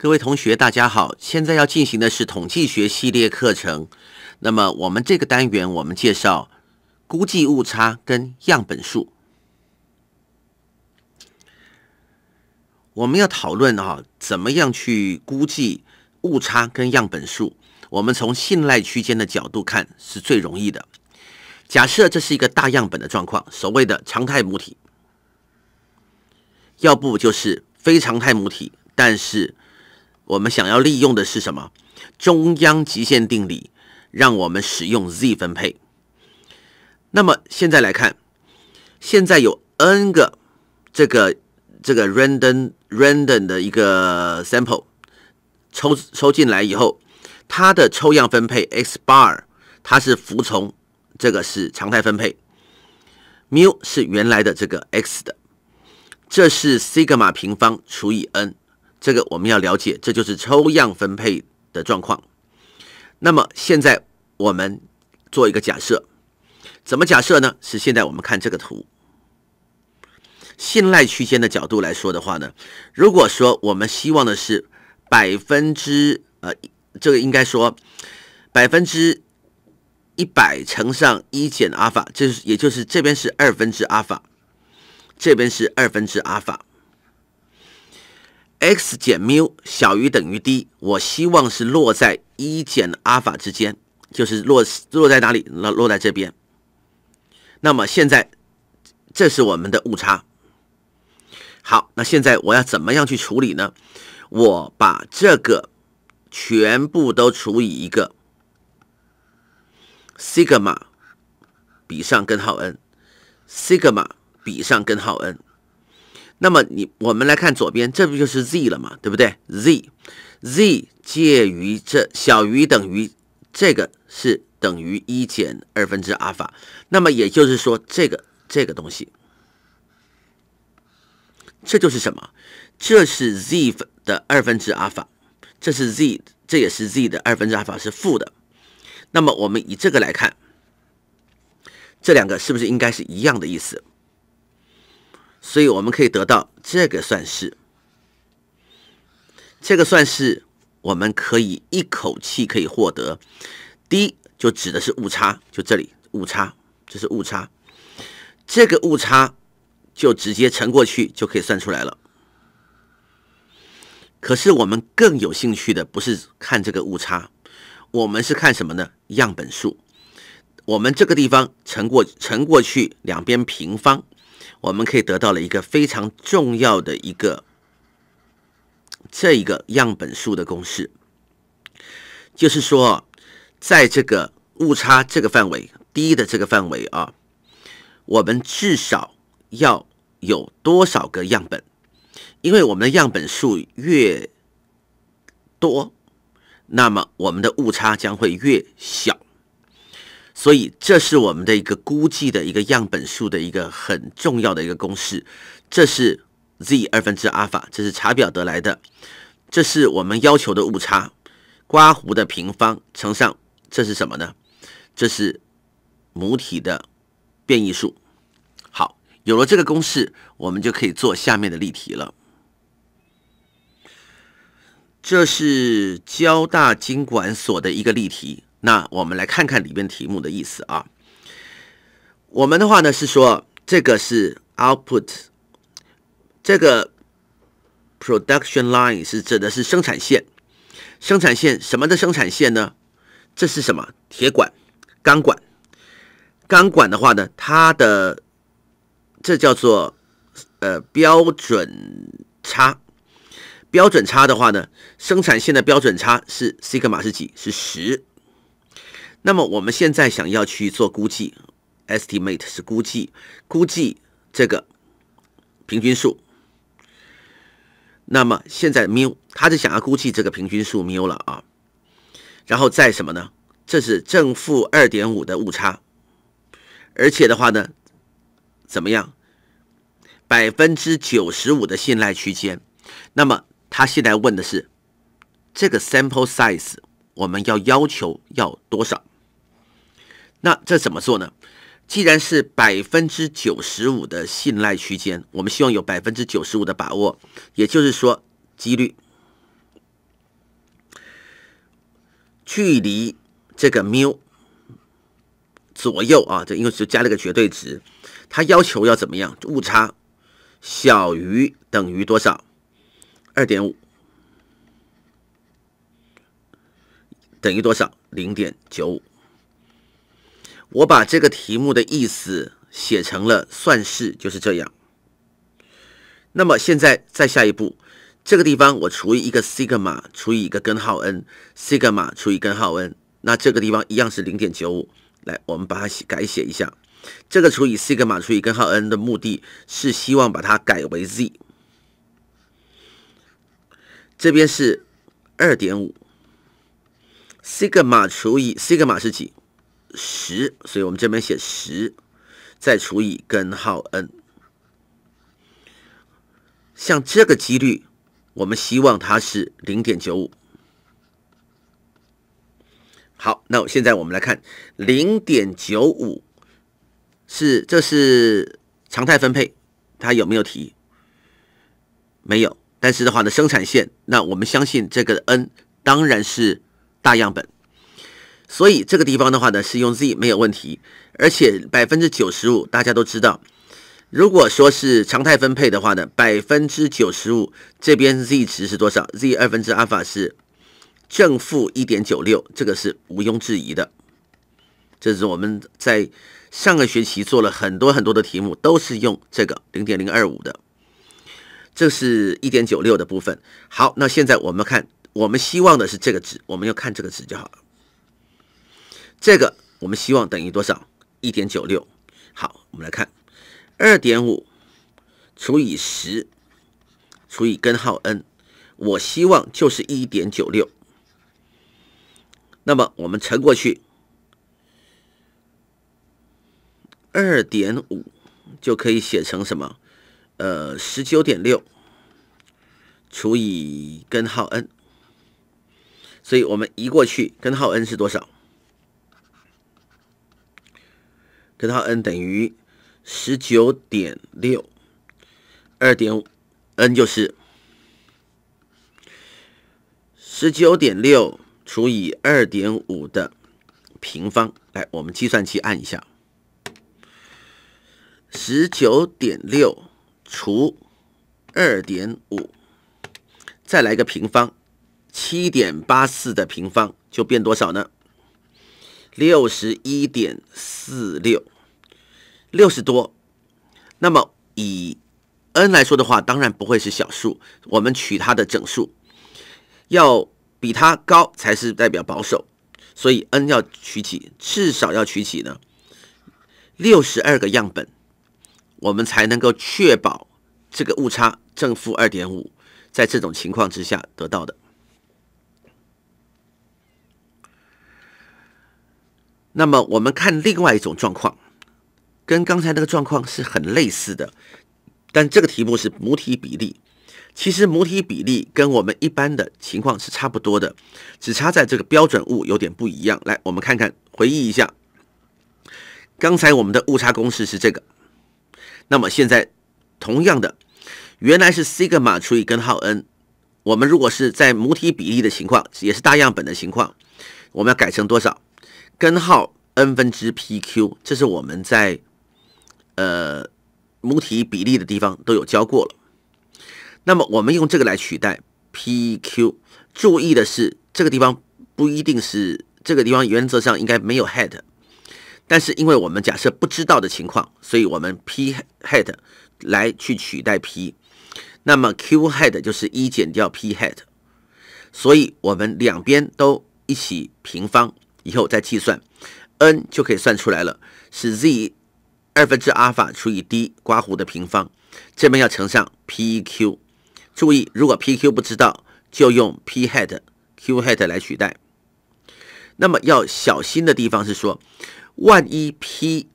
各位同学，大家好！现在要进行的是统计学系列课程。那么，我们这个单元我们介绍估计误差跟样本数。我们要讨论啊，怎么样去估计误差跟样本数？我们从信赖区间的角度看是最容易的。假设这是一个大样本的状况，所谓的常态母体，要不就是非常态母体，但是。我们想要利用的是什么？中央极限定理，让我们使用 Z 分配。那么现在来看，现在有 n 个这个这个 random random 的一个 sample 抽抽进来以后，它的抽样分配 x bar 它是服从这个是常态分配，mu 是原来的这个 x 的，这是 sigma 平方除以 n。这个我们要了解，这就是抽样分配的状况。那么现在我们做一个假设，怎么假设呢？是现在我们看这个图，信赖区间的角度来说的话呢，如果说我们希望的是百分之呃，这个应该说百分之一百乘上一减阿尔法，这是也就是这边是二分之阿尔法，这边是二分之阿尔法。x 减缪小于等于 d，我希望是落在一减阿尔法之间，就是落落在哪里？落落在这边。那么现在，这是我们的误差。好，那现在我要怎么样去处理呢？我把这个全部都除以一个西格玛比上根号 n，西格玛比上根号 n。那么你我们来看左边，这不就是 z 了嘛，对不对？z z 介于这小于等于这个是等于一减二分之阿尔法。那么也就是说，这个这个东西，这就是什么？这是 z 的二分之阿尔法，这是 z，这也是 z 的二分之阿尔法是负的。那么我们以这个来看，这两个是不是应该是一样的意思？所以我们可以得到这个算式，这个算式我们可以一口气可以获得。第一就指的是误差，就这里误差，这是误差。这个误差就直接乘过去就可以算出来了。可是我们更有兴趣的不是看这个误差，我们是看什么呢？样本数。我们这个地方乘过乘过去，两边平方。我们可以得到了一个非常重要的一个这一个样本数的公式，就是说，在这个误差这个范围低的这个范围啊，我们至少要有多少个样本？因为我们的样本数越多，那么我们的误差将会越小。所以，这是我们的一个估计的一个样本数的一个很重要的一个公式。这是 z 二分之阿尔法，这是查表得来的。这是我们要求的误差，刮弧的平方乘上，这是什么呢？这是母体的变异数。好，有了这个公式，我们就可以做下面的例题了。这是交大经管所的一个例题。那我们来看看里边题目的意思啊。我们的话呢是说，这个是 output，这个 production line 是指的是生产线。生产线什么的生产线呢？这是什么？铁管、钢管。钢管的话呢，它的这叫做呃标准差。标准差的话呢，生产线的标准差是西格玛是几？是十。那么我们现在想要去做估计，estimate 是估计，估计这个平均数。那么现在 mu，他是想要估计这个平均数 mu 了啊。然后再什么呢？这是正负二点五的误差，而且的话呢，怎么样？百分之九十五的信赖区间。那么他现在问的是，这个 sample size 我们要要求要多少？那这怎么做呢？既然是百分之九十五的信赖区间，我们希望有百分之九十五的把握，也就是说，几率距离这个缪左右啊，这因为是加了个绝对值，它要求要怎么样？误差小于等于多少？二点五等于多少？零点九五。我把这个题目的意思写成了算式，就是这样。那么现在再下一步，这个地方我除以一个西格玛，除以一个根号 n，西格玛除以根号 n，那这个地方一样是0.95。来，我们把它写改写一下，这个除以西格玛除以根号 n 的目的是希望把它改为 z。这边是2.5，西格玛除以西格玛是几？十，所以我们这边写十，再除以根号 n。像这个几率，我们希望它是零点九五。好，那现在我们来看零点九五是这是常态分配，它有没有提？没有，但是的话呢，生产线，那我们相信这个 n 当然是大样本。所以这个地方的话呢，是用 z 没有问题，而且百分之九十五大家都知道。如果说是常态分配的话呢，百分之九十五这边 z 值是多少？z 二分之阿尔法是正负一点九六，这个是毋庸置疑的。这是我们在上个学期做了很多很多的题目，都是用这个零点零二五的，这是一点九六的部分。好，那现在我们看，我们希望的是这个值，我们要看这个值就好了。这个我们希望等于多少？一点九六。好，我们来看，二点五除以十除以根号 n，我希望就是一点九六。那么我们乘过去，二点五就可以写成什么？呃，十九点六除以根号 n。所以，我们移过去，根号 n 是多少？根号 n 等于十九点六，二点 n 就是十九点六除以二点五的平方。来，我们计算器按一下，十九点六除二点五，再来一个平方，七点八四的平方就变多少呢？六十一点四六，六十多。那么以 n 来说的话，当然不会是小数，我们取它的整数，要比它高才是代表保守。所以 n 要取几？至少要取几呢？六十二个样本，我们才能够确保这个误差正负二点五，在这种情况之下得到的。那么我们看另外一种状况，跟刚才那个状况是很类似的，但这个题目是母体比例，其实母体比例跟我们一般的情况是差不多的，只差在这个标准物有点不一样。来，我们看看，回忆一下，刚才我们的误差公式是这个，那么现在同样的，原来是西格玛除以根号 n，我们如果是在母体比例的情况，也是大样本的情况，我们要改成多少？根号 n 分之 p q，这是我们在呃母体比例的地方都有教过了。那么我们用这个来取代 p q。注意的是，这个地方不一定是这个地方，原则上应该没有 head。但是因为我们假设不知道的情况，所以我们 p head 来去取代 p，那么 q head 就是一减掉 p head。所以我们两边都一起平方。以后再计算，n 就可以算出来了，是 z 二分之阿尔法除以 d 刮弧的平方，这边要乘上 p q，注意如果 p q 不知道，就用 p hat q hat 来取代。那么要小心的地方是说，万一 p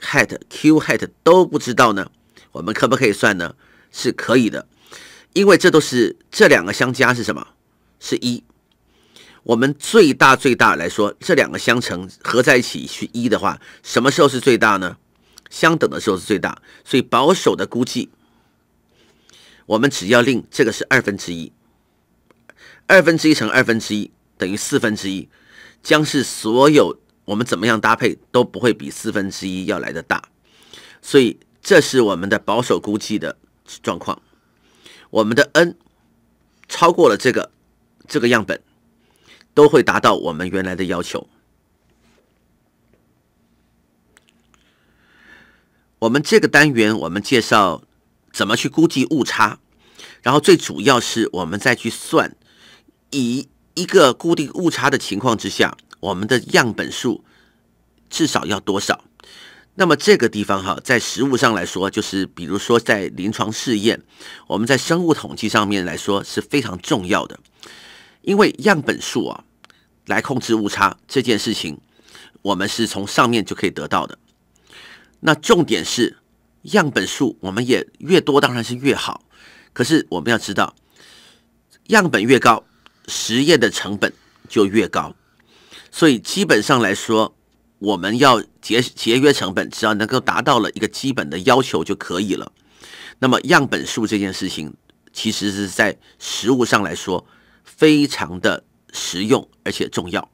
hat q hat 都不知道呢？我们可不可以算呢？是可以的，因为这都是这两个相加是什么？是一。我们最大最大来说，这两个相乘合在一起是一的话，什么时候是最大呢？相等的时候是最大。所以保守的估计，我们只要令这个是二分之一，二分之一乘二分之一等于四分之一，将是所有我们怎么样搭配都不会比四分之一要来的大。所以这是我们的保守估计的状况。我们的 n 超过了这个这个样本。都会达到我们原来的要求。我们这个单元，我们介绍怎么去估计误差，然后最主要是我们再去算，以一个固定误差的情况之下，我们的样本数至少要多少。那么这个地方哈，在实物上来说，就是比如说在临床试验，我们在生物统计上面来说是非常重要的。因为样本数啊，来控制误差这件事情，我们是从上面就可以得到的。那重点是样本数，我们也越多当然是越好。可是我们要知道，样本越高，实验的成本就越高。所以基本上来说，我们要节节约成本，只要能够达到了一个基本的要求就可以了。那么样本数这件事情，其实是在实物上来说。非常的实用，而且重要。